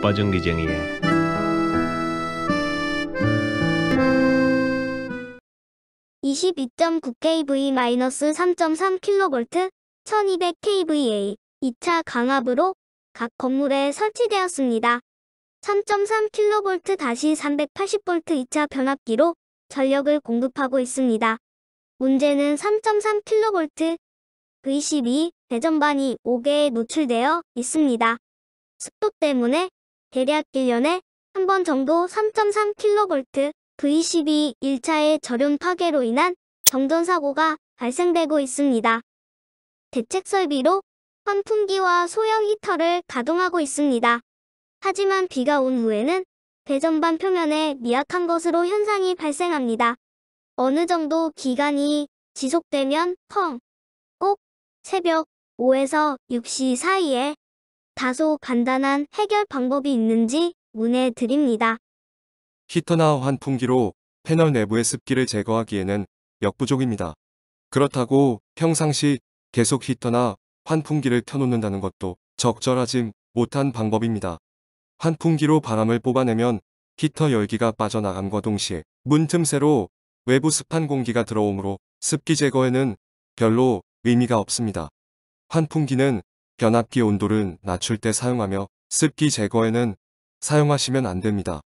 바빠진 기쟁이에 이십이 k v 3 3너스 삼점삼 킬로볼트 천이백 k v a 2차 강압으로 각 건물에 설치되었습니다. 3.3kV 다시 380V 2차 변압기로 전력을 공급하고 있습니다. 문제는 3.3kV V12 배전반이 5개에 노출되어 있습니다. 습도 때문에 대략 1년에 한 번 정도 3.3kV V12 1차의 저륜 파괴로 인한 정전 사고가 발생되고 있습니다. 대책 설비로 환풍기와 소형 히터를 가동하고 있습니다. 하지만 비가 온 후에는 배 전반 표면에 미약한 것으로 현상이 발생합니다. 어느 정도 기간이 지속되면 펑! 꼭 새벽 5에서 6시 사이에 다소 간단한 해결 방법이 있는지 문해 드립니다. 히터나 환풍기로 패널 내부의 습기를 제거하기에는 역부족입니다. 그렇다고 평상시 계속 히터나 환풍기를 켜놓는다는 것도 적절하지 못한 방법입니다. 환풍기로 바람을 뽑아내면 히터 열기가 빠져나감과 동시에 문 틈새로 외부 습한 공기가 들어오므로 습기 제거에는 별로 의미가 없습니다. 환풍기는 변압기 온도를 낮출 때 사용하며 습기 제거에는 사용하시면 안됩니다.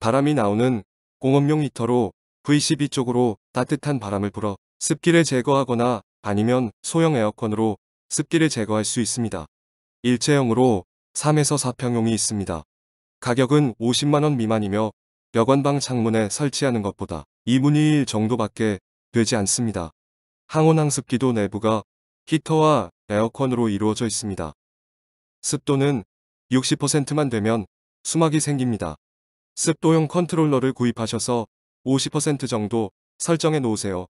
바람이 나오는 공업용 히터로 VCB 쪽으로 따뜻한 바람을 불어 습기를 제거하거나 아니면 소형 에어컨으로 습기를 제거할 수 있습니다. 일체형으로 3에서 4평용이 있습니다. 가격은 50만원 미만이며 여관방 창문에 설치하는 것보다 2분의 1 정도밖에 되지 않습니다. 항온항습기도 내부가 히터와 에어컨으로 이루어져 있습니다. 습도는 60%만 되면 수막이 생깁니다. 습도용 컨트롤러를 구입하셔서 50% 정도 설정해 놓으세요.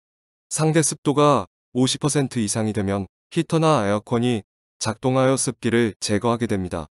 상대 습도가 50% 이상이 되면 히터나 에어컨이 작동하여 습기를 제거하게 됩니다.